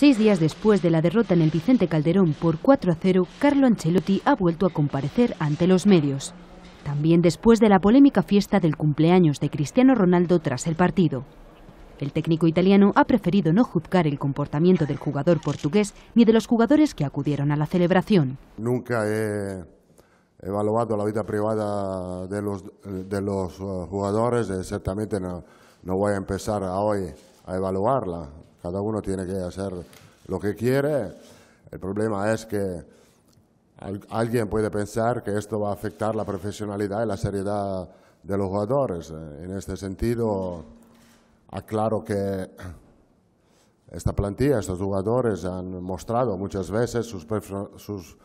Seis días después de la derrota en el Vicente Calderón por 4 a 0, Carlo Ancelotti ha vuelto a comparecer ante los medios. También después de la polémica fiesta del cumpleaños de Cristiano Ronaldo tras el partido. El técnico italiano ha preferido no juzgar el comportamiento del jugador portugués ni de los jugadores que acudieron a la celebración. Nunca he evaluado la vida privada de los, eh, jugadores. Exactamente eh, no, no voy a empezar hoy a evaluarla. Cada uno tiene que hacer lo que quiere. El problema es que alguien puede pensar que esto va a afectar la profesionalidad y la seriedad de los jugadores. Eh, en este sentido, aclaro que esta plantilla, estos jugadores han mostrado muchas veces sus, sus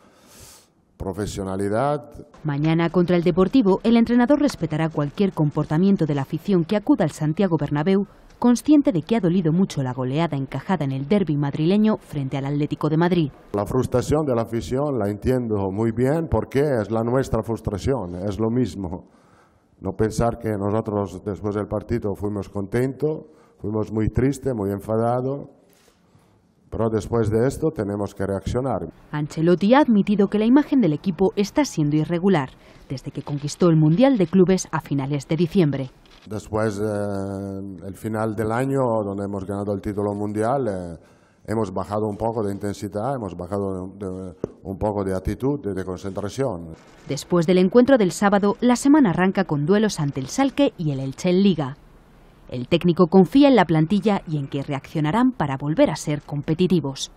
profesionalidad. Mañana contra el Deportivo, el entrenador respetará cualquier comportamiento de la afición que acuda al Santiago Bernabéu consciente de que ha dolido mucho la goleada encajada en el derby madrileño frente al Atlético de Madrid. La frustración de la afición la entiendo muy bien porque es la nuestra frustración, es lo mismo. No pensar que nosotros después del partido fuimos contentos, fuimos muy tristes, muy enfadados pero después de esto tenemos que reaccionar. Ancelotti ha admitido que la imagen del equipo está siendo irregular desde que conquistó el Mundial de Clubes a finales de diciembre. Después, del eh, el final del año, donde hemos ganado el título mundial, eh, hemos bajado un poco de intensidad, hemos bajado un poco de actitud, de, de, concentración. Después del encuentro del sábado, la semana arranca con duelos ante el Salque y el Elche en Liga. El técnico confía en la plantilla y en que reaccionarán para volver a ser competitivos.